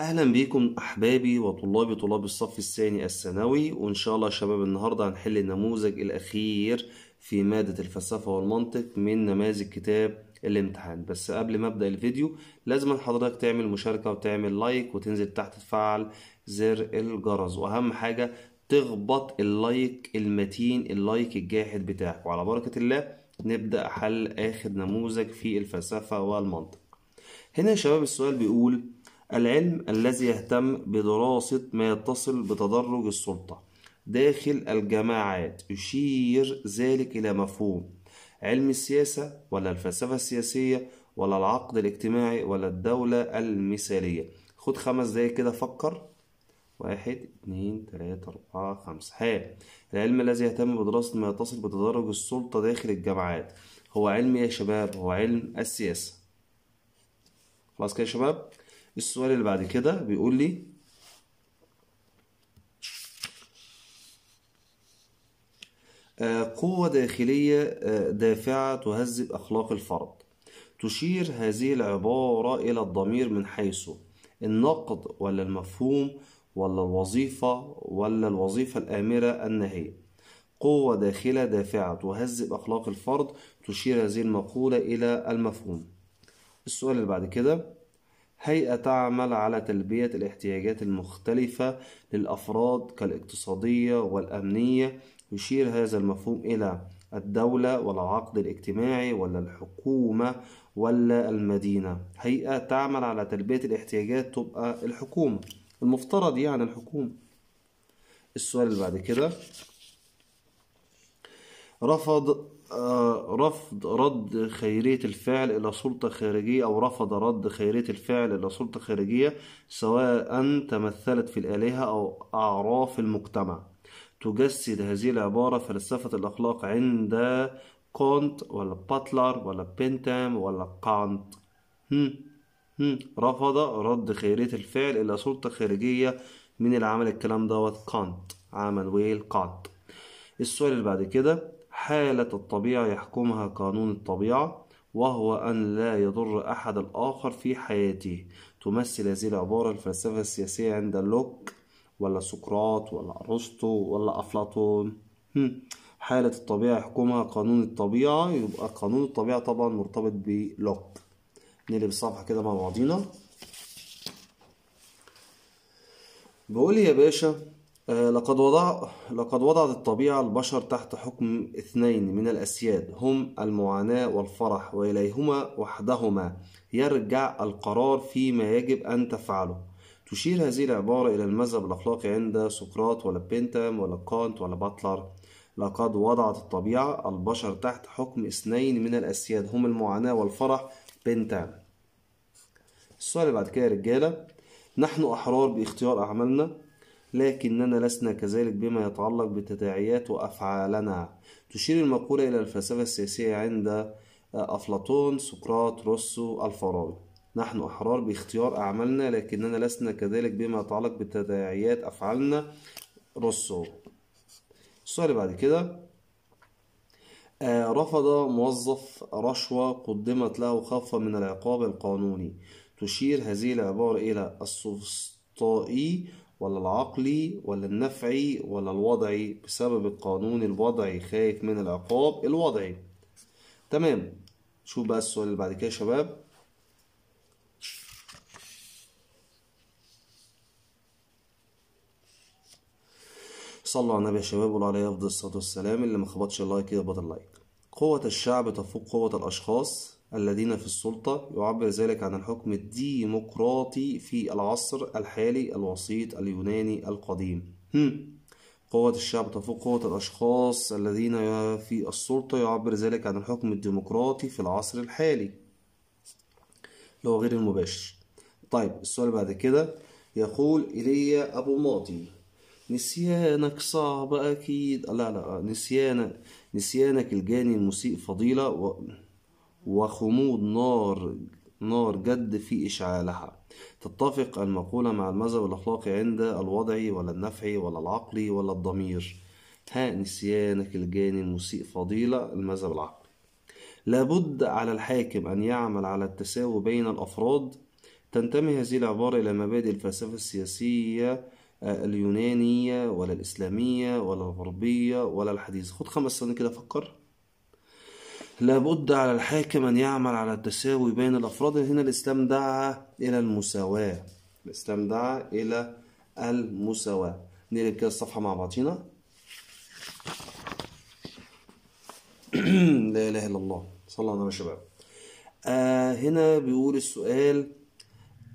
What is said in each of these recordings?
اهلا بيكم احبابي وطلابي طلاب الصف الثاني الثانوي وان شاء الله يا شباب النهارده هنحل النموذج الاخير في ماده الفلسفه والمنطق من نماذج كتاب الامتحان بس قبل ما ابدا الفيديو لازم حضرتك تعمل مشاركه وتعمل لايك وتنزل تحت تفعل زر الجرس واهم حاجه تخبط اللايك المتين اللايك الجاحد بتاعك وعلى بركه الله نبدا حل اخر نموذج في الفلسفه والمنطق هنا يا شباب السؤال بيقول العلم الذي يهتم بدراسة ما يتصل بتدرج السلطة داخل الجماعات يشير ذلك إلى مفهوم علم السياسة ولا الفلسفة السياسية ولا العقد الاجتماعي ولا الدولة المثالية خد خمس دقايق كده فكر واحد اتنين تلاتة أربعة خمسة ها العلم الذي يهتم بدراسة ما يتصل بتدرج السلطة داخل الجماعات هو علم يا شباب هو علم السياسة خلاص كده يا شباب السؤال اللي بعد كده بيقول لي آه، قوة داخلية آه، دافعة تهذب أخلاق الفرد تشير هذه العبارة إلى الضمير من حيث النقد ولا المفهوم ولا الوظيفة ولا الوظيفة الآمرة النهية قوة داخلة دافعة تهذب أخلاق الفرد تشير هذه المقولة إلى المفهوم السؤال اللي بعد كده هيئة تعمل على تلبية الاحتياجات المختلفة للأفراد كالاقتصادية والأمنية يشير هذا المفهوم إلى الدولة والعقد الاجتماعي ولا الحكومة ولا المدينة هيئة تعمل على تلبية الاحتياجات تبقى الحكومة المفترض يعني الحكومة السؤال اللي بعد كده رفض آه، رفض رد خيرية الفعل إلى سلطة خارجية أو رفض رد خيرية الفعل إلى سلطة خارجية سواء أن تمثلت في الآلهة أو أعراف المجتمع تجسد هذه العبارة فلسفة الأخلاق عند كونت ولا باتلر ولا بنتام ولا كانت رفض رد خيرية الفعل إلى سلطة خارجية من العمل الكلام دوت كانت عمل ويل كانت السؤال اللي بعد كده حالة الطبيعة يحكمها قانون الطبيعة وهو أن لا يضر أحد الآخر في حياته تمثل هذه العبارة الفلسفة السياسية عند لوك ولا سقراط ولا أرسطو ولا أفلاطون حالة الطبيعة يحكمها قانون الطبيعة يبقى قانون الطبيعة طبعا مرتبط بلوك نقلب الصفحة كده مع بعضينا بقول إيه يا باشا آه، لقد وضع لقد وضعت الطبيعة البشر تحت حكم اثنين من الأسياد هم المعاناة والفرح وإليهما وحدهما يرجع القرار فيما يجب أن تفعله تشير هذه العبارة إلى المذهب الأخلاقي عند سقراط ولا بنتام ولا كانت ولا باتلر لقد وضعت الطبيعة البشر تحت حكم اثنين من الأسياد هم المعاناة والفرح بنتام السؤال اللي بعد كده يا رجالة نحن أحرار باختيار أعمالنا لكننا لسنا كذلك بما يتعلق بتداعيات وأفعالنا تشير المقولة إلى الفلسفة السياسية عند آه، أفلاطون سقراط روسو الفارابي نحن أحرار باختيار أعمالنا لكننا لسنا كذلك بما يتعلق بتداعيات أفعالنا روسو السؤال بعد كده آه، رفض موظف رشوة قدمت له خوفا من العقاب القانوني تشير هذه العبارة إلى السوفسطائي ولا العقلي ولا النفعي ولا الوضعي بسبب القانون الوضعي خايف من العقاب الوضعي تمام شوف بقى السؤال اللي بعد كده يا شباب صلوا على النبي يا شباب عليه افضل الصلاه والسلام اللي ما خبطش اللايك يخبط اللايك قوة الشعب تفوق قوة الأشخاص الذين في السلطة يعبر ذلك عن الحكم الديمقراطي في العصر الحالي الوسيط اليوناني القديم هم. قوة الشعب تفوق قوة الأشخاص الذين في السلطة يعبر ذلك عن الحكم الديمقراطي في العصر الحالي اللي هو غير المباشر طيب السؤال بعد كده يقول إيليا أبو ماضي نسيانك صعب أكيد لا لا نسيانك نسيانك الجاني المسيء فضيلة و... وخمود نار نار جد في إشعالها تتفق المقولة مع المذهب الأخلاقي عند الوضع ولا النفع ولا العقل ولا الضمير ها نسيانك الجاني المسيء فضيلة المذهب العقلي لابد على الحاكم أن يعمل على التساوي بين الأفراد تنتمي هذه العبارة إلى مبادئ الفلسفة السياسية آه، اليونانية ولا الإسلامية ولا الغربية ولا الحديثة خد خمس سنين كده فكر لابد على الحاكم أن يعمل على التساوي بين الأفراد هنا الإسلام دعا إلى المساواة الإسلام دعا إلى المساواة نقلب كده الصفحة مع بعضينا لا إله إلا الله صلى الله عليه شباب آه هنا بيقول السؤال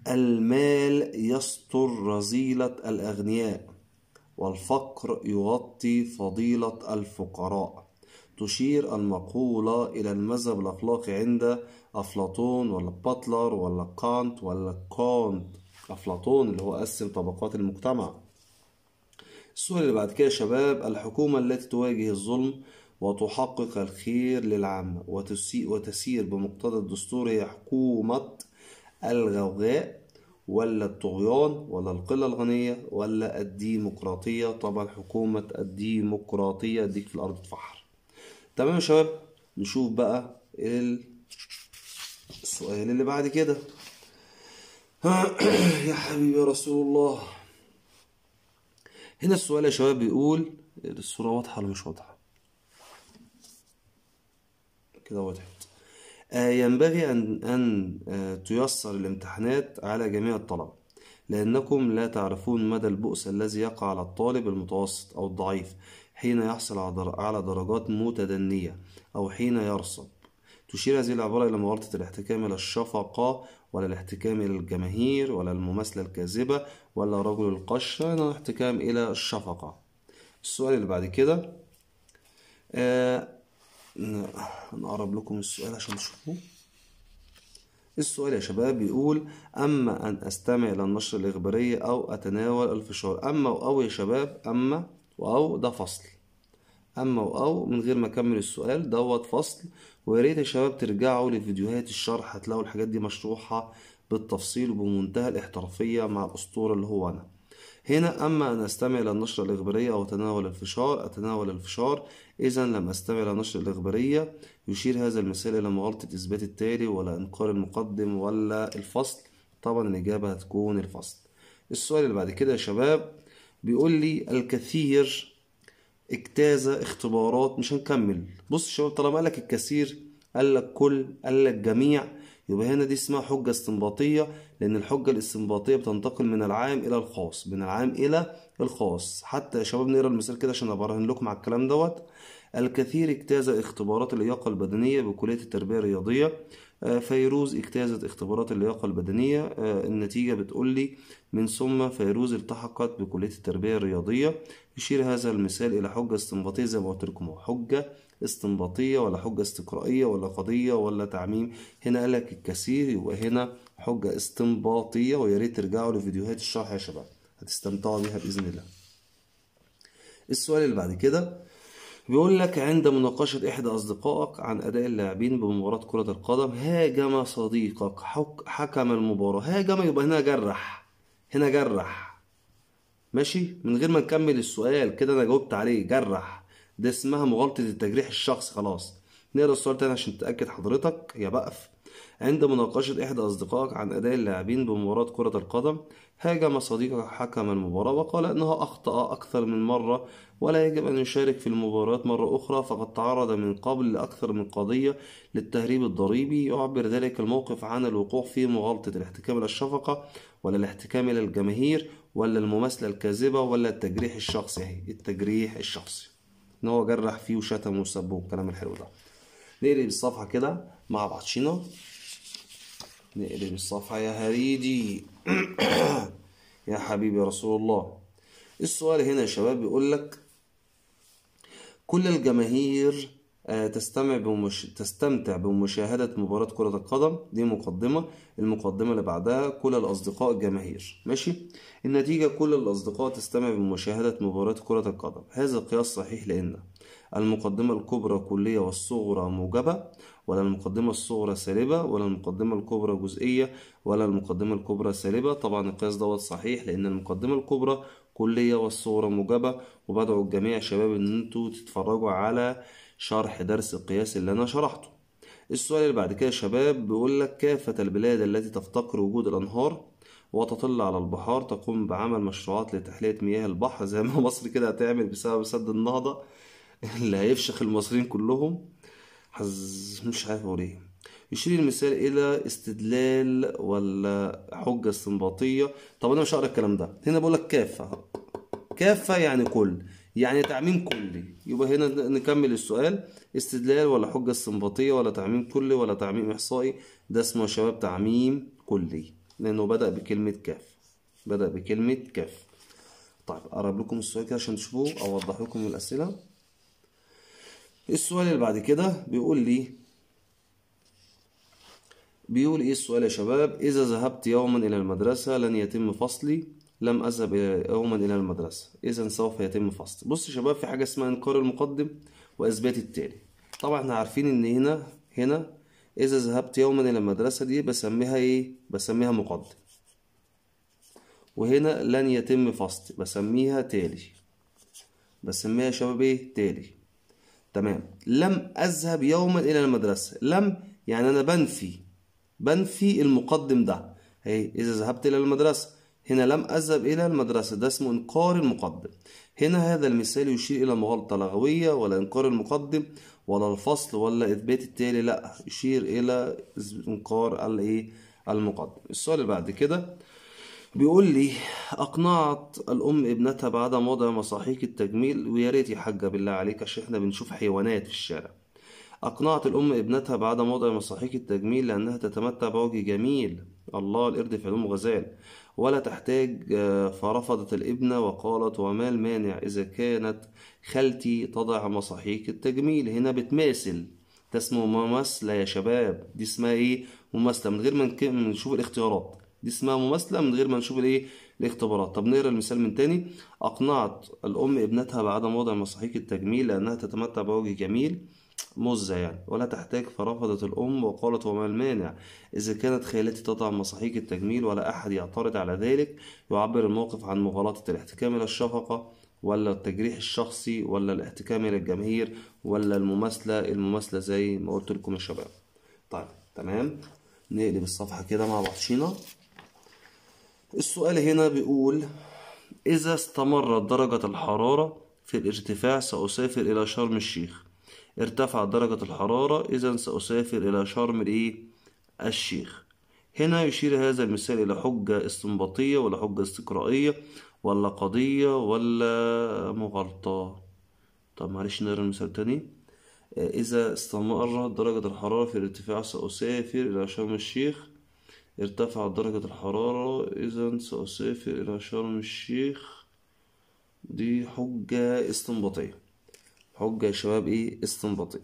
المال يستر رذيلة الأغنياء والفقر يغطي فضيلة الفقراء تشير المقولة إلى المذهب الأخلاقي عند أفلاطون ولا باتلر ولا كانت ولا كونت أفلاطون اللي هو قسم طبقات المجتمع السؤال اللي بعد كده يا شباب الحكومة التي تواجه الظلم وتحقق الخير للعامة وتسير بمقتضى الدستور هي حكومة الغوغاء ولا الطغيان ولا القلة الغنية ولا الديمقراطية طبعا حكومة الديمقراطية ديك في الأرض تفحر تمام يا شباب نشوف بقى ايه السؤال اللي بعد كده يا حبيبي يا رسول الله هنا السؤال يا شباب بيقول الصورة واضحة ولا مش واضحة كده وضحت آه ينبغي أن, أن آه تيسر الامتحانات على جميع الطلبة لأنكم لا تعرفون مدى البؤس الذي يقع على الطالب المتوسط أو الضعيف حين يحصل على درجات متدنية أو حين يرصد تشير هذه العبارة إلى مغالطة الاحتكام إلى الشفقة ولا الاحتكام إلى الجماهير ولا المماثلة الكاذبة ولا رجل القشة إنما الاحتكام إلى الشفقة السؤال اللي بعد كده آه نقرب لكم السؤال عشان تشوفوه السؤال يا شباب بيقول أما أن أستمع إلى النشر الإخبارية أو أتناول الفشار أما أو يا شباب أما وأو ده فصل أما وأو من غير ما أكمل السؤال دوت فصل ويا ريت يا شباب ترجعوا لفيديوهات الشرح هتلاقوا الحاجات دي مشروحة بالتفصيل وبمنتهى الاحترافية مع الأسطورة اللي هو أنا هنا أما أن أستمع إلى النشرة الإخبارية أو أتناول الفشار أتناول الفشار إذا لم أستمع إلى النشرة الإخبارية يشير هذا المثال إلى مغالطة إثبات التالي ولا إنكار المقدم ولا الفصل طبعا الإجابة هتكون الفصل السؤال اللي بعد كده يا شباب بيقول لي الكثير اجتاز اختبارات مش هنكمل بص شباب طالما قالك الكثير قالك كل قالك جميع يبقى هنا دي اسمها حجة استنباطية لأن الحجة الاستنباطية بتنتقل من العام إلى الخاص من العام إلى الخاص حتى يا شباب نقرا المثال كده عشان أبرهن لكم على الكلام دوت الكثير اجتاز اختبارات اللياقة البدنية بكلية التربية الرياضية آه، فيروز اجتازت اختبارات اللياقة البدنية آه، النتيجة بتقول لي من ثم فيروز التحقت بكلية التربية الرياضية يشير هذا المثال إلى حجة استنباطية زي ما قلت حجة استنباطية ولا حجة استقرائية ولا قضية ولا تعميم هنا قال لك الكثير يبقى هنا حجة استنباطية ويا ريت ترجعوا لفيديوهات الشرح يا شباب هتستمتعوا بيها بإذن الله السؤال اللي بعد كده بيقول لك عند مناقشة إحدى أصدقائك عن أداء اللاعبين بمباراة كرة القدم هاجم صديقك حكم المباراة هاجم يبقى هنا جرح هنا جرح ماشي من غير ما نكمل السؤال كده أنا جاوبت عليه جرح ده اسمها مغالطة التجريح الشخصي خلاص نقرا السؤال تاني عشان تأكد حضرتك يا بقف عند مناقشة إحدى أصدقائك عن أداء اللاعبين بمباراة كرة القدم هاجم صديقك حكم المباراة وقال إنها أخطأ أكثر من مرة ولا يجب أن يشارك في المباريات مرة أخرى فقد تعرض من قبل لأكثر من قضية للتهريب الضريبي يعبر ذلك الموقف عن الوقوع في مغالطة الاحتكام إلى الشفقة ولا الاحتكام إلى الجماهير ولا المماثلة الكاذبة ولا التجريح الشخصي يعني التجريح الشخصي إن هو جرح فيه وشتمه وسبه والكلام الحلو ده نقلب الصفحة كده مع بعضشينا نقلب الصفحة يا هريدي يا حبيبي رسول الله السؤال هنا يا شباب بيقول لك كل الجماهير آه، تستمع بمش... تستمتع بمشاهدة مباراة كرة القدم دي مقدمة المقدمة اللي بعدها كل الأصدقاء الجماهير ماشي النتيجة كل الأصدقاء تستمع بمشاهدة مباراة كرة القدم هذا القياس صحيح لأن المقدمة الكبرى كلية والصغرى موجبة ولا المقدمة الصغرى سالبة ولا المقدمة الكبرى جزئية ولا المقدمة الكبرى سالبة طبعا القياس دوت صحيح لأن المقدمة الكبرى كلية والصغرى موجبة وبدعو الجميع شباب ان انتوا تتفرجوا على شرح درس القياس اللي انا شرحته السؤال اللي بعد كده يا شباب بيقول لك كافة البلاد التي تفتقر وجود الأنهار وتطل على البحار تقوم بعمل مشروعات لتحلية مياه البحر زي ما مصر كده هتعمل بسبب سد النهضة اللي هيفشخ المصريين كلهم حز مش عارف اقول ايه يشير المثال الى استدلال ولا حجه استنباطيه طب انا مش هقرا الكلام ده هنا بقول لك كافه كافه يعني كل يعني تعميم كلي يبقى هنا نكمل السؤال استدلال ولا حجه استنباطيه ولا تعميم كلي ولا تعميم احصائي ده اسمه يا شباب تعميم كلي لانه بدا بكلمه كاف بدا بكلمه كاف طيب اقرب لكم السؤال كده عشان تشوفوه اوضح لكم الاسئله السؤال اللي بعد كده بيقول لي بيقول ايه السؤال يا شباب اذا ذهبت يوما الى المدرسه لن يتم فصلي لم اذهب يوما الى المدرسه اذا سوف يتم فصلي بص يا شباب في حاجه اسمها انكار المقدم واثبات التالي طبعا احنا عارفين ان هنا هنا اذا ذهبت يوما الى المدرسه دي بسميها ايه بسميها مقدم وهنا لن يتم فصلي بسميها تالي بسميها يا شباب ايه تالي تمام لم أذهب يوما إلى المدرسة لم يعني أنا بنفي بنفي المقدم ده هي إذا ذهبت إلى المدرسة هنا لم أذهب إلى المدرسة ده اسمه إنكار المقدم هنا هذا المثال يشير إلى مغالطة لغوية ولا إنكار المقدم ولا الفصل ولا إثبات التالي لا يشير إلى إنكار الإيه المقدم السؤال اللي بعد كده بيقول لي أقنعت الأم ابنتها بعدم وضع مصاحيك التجميل ويا ريت يا حاجة بالله عليك عشان احنا بنشوف حيوانات في الشارع أقنعت الأم ابنتها بعدم وضع مصاحيك التجميل لأنها تتمتع بوجه جميل الله القرد في علوم غزال ولا تحتاج آه، فرفضت الابنة وقالت وما المانع إذا كانت خالتي تضع مصاحيك التجميل هنا بتماثل ده اسمه ممثلة يا شباب دي اسمها ايه ممثلة من غير ما نشوف الاختيارات دي اسمها ممثلة من غير ما نشوف الايه الاختبارات طب نقرا المثال من تاني أقنعت الأم ابنتها بعدم وضع مصاحيك التجميل لأنها تتمتع بوجه جميل مزة يعني ولا تحتاج فرفضت الأم وقالت وما المانع إذا كانت خالتي تضع مصاحيك التجميل ولا أحد يعترض على ذلك يعبر الموقف عن مغالطة الاحتكام إلى الشفقة ولا التجريح الشخصي ولا الاحتكام إلى الجماهير ولا المماثلة المماثلة زي ما قلت لكم يا شباب طيب تمام نقلب الصفحة كده مع شينا. السؤال هنا بيقول إذا استمرت درجة الحرارة في الارتفاع سأسافر إلى شرم الشيخ ارتفع درجة الحرارة إذا سأسافر إلى شرم الإيه؟ الشيخ هنا يشير هذا المثال إلى حجة استنباطية ولا حجة استقرائية ولا قضية ولا مغالطة طب معلش نرى المثال تاني إذا استمرت درجة الحرارة في الارتفاع سأسافر إلى شرم الشيخ ارتفعت درجة الحرارة إذا سأسافر إلى شرم الشيخ دي حجة استنباطية حجة يا شباب إيه استنباطية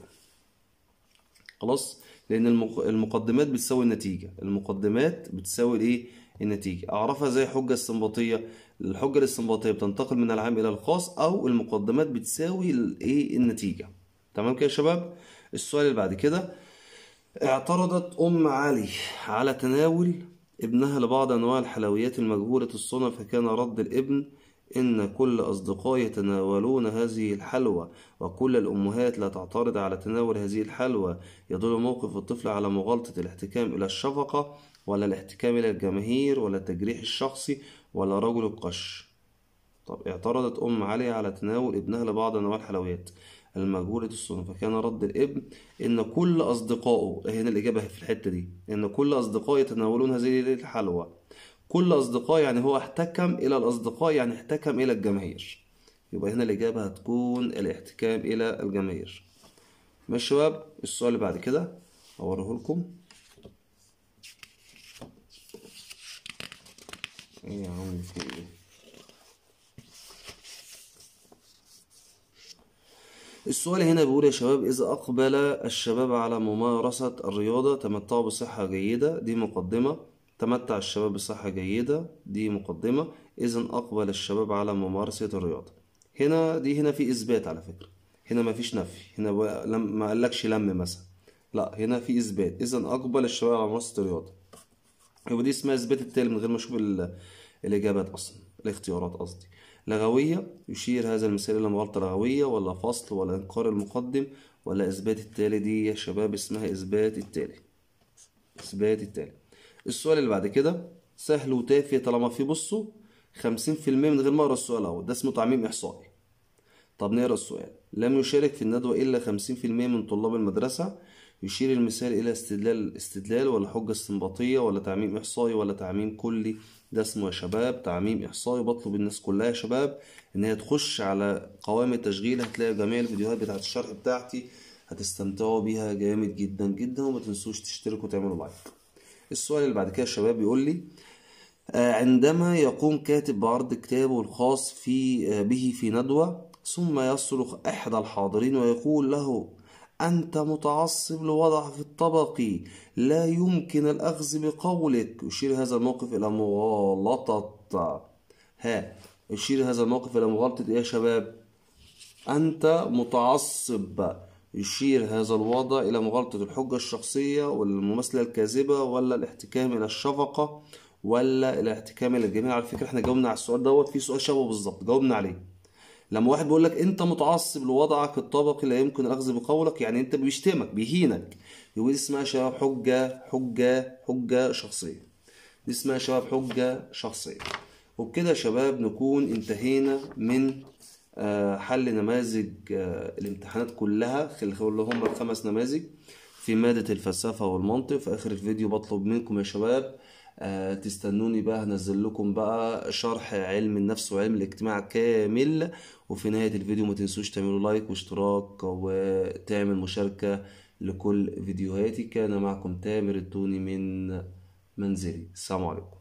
خلاص لأن المقدمات بتساوي النتيجة المقدمات بتساوي الإيه النتيجة أعرفها زي حجة استنباطية الحجة الاستنباطية بتنتقل من العام إلى الخاص أو المقدمات بتساوي الإيه النتيجة تمام كده يا شباب السؤال اللي بعد كده اعترضت أم علي على تناول ابنها لبعض أنواع الحلويات المجهولة الصنع فكان رد الابن إن كل أصدقائي يتناولون هذه الحلوى وكل الأمهات لا تعترض على تناول هذه الحلوى يدل موقف الطفل على مغالطة الاحتكام إلى الشفقة ولا الاحتكام إلى الجماهير ولا التجريح الشخصي ولا رجل القش طب اعترضت أم علي على تناول ابنها لبعض أنواع الحلويات المجهولة الصنع فكان رد الابن إن كل أصدقائه هنا الإجابة في الحتة دي إن كل أصدقائه يتناولون هذه الحلوى كل أصدقاء يعني هو احتكم إلى الأصدقاء يعني احتكم إلى الجماهير يبقى هنا الإجابة هتكون الاحتكام إلى الجماهير ماشي شباب السؤال اللي بعد كده أوريه لكم إيه يا عم في إيه السؤال هنا بيقول يا شباب إذا أقبل الشباب على ممارسة الرياضة تمتعوا بصحة جيدة دي مقدمة تمتع الشباب بصحة جيدة دي مقدمة إذا أقبل الشباب على ممارسة الرياضة هنا دي هنا في إثبات على فكرة هنا مفيش نفي هنا لم ما قالكش لم مثلا لا هنا في إثبات إذا أقبل الشباب على ممارسة الرياضة يبقى دي اسمها إثبات التالي من غير ما أشوف الإجابات أصلا الاختيارات قصدي لغوية يشير هذا المثال إلى مغالطة لغوية ولا فصل ولا إنكار المقدم ولا إثبات التالي دي يا شباب اسمها إثبات التالي إثبات التالي السؤال اللي بعد كده سهل وتافه طالما فيه بصوا 50% من غير ما أقرأ السؤال أهو ده اسمه تعميم إحصائي طب نقرأ السؤال لم يشارك في الندوة إلا 50% من طلاب المدرسة يشير المثال إلى استدلال استدلال ولا حجة استنباطية ولا تعميم إحصائي ولا تعميم كلي ده اسمه يا شباب تعميم احصائي بطلب الناس كلها يا شباب ان هي تخش على قوائم التشغيل هتلاقي جميع الفيديوهات بتاعت الشرح بتاعتي هتستمتعوا بيها جامد جدا جدا وما تنسوش تشتركوا وتعملوا لايك السؤال اللي بعد كده يا شباب بيقول لي آه، عندما يقوم كاتب بعرض كتابه الخاص في آه، به في ندوة ثم يصرخ احد الحاضرين ويقول له أنت متعصب لوضعك الطبقي لا يمكن الأخذ بقولك يشير هذا الموقف إلى مغالطة ها يشير هذا الموقف إلى مغالطة إيه يا شباب أنت متعصب يشير هذا الوضع إلى مغالطة الحجة الشخصية والمماثلة الكاذبة ولا الاحتكام إلى الشفقة ولا الاحتكام إلى الجميع على فكرة احنا جاوبنا على السؤال دوت في سؤال شبه بالظبط جاوبنا عليه لما واحد بيقول لك انت متعصب لوضعك الطبقي لا يمكن الاخذ بقولك يعني انت بيشتمك بيهينك يقول اسمها شباب حجه حجه حجه شخصيه دي اسمها شباب حجه شخصيه وبكده يا شباب نكون انتهينا من آه، حل نماذج آه، الامتحانات كلها اللي هم الخمس نماذج في ماده الفلسفه والمنطق في اخر الفيديو بطلب منكم يا شباب آه، تستنوني بقى هنزل لكم بقى شرح علم النفس وعلم الاجتماع كامل وفي نهاية الفيديو ما تنسوش تعملوا لايك واشتراك وتعمل مشاركة لكل فيديوهاتي كان معكم تامر التوني من منزلي السلام عليكم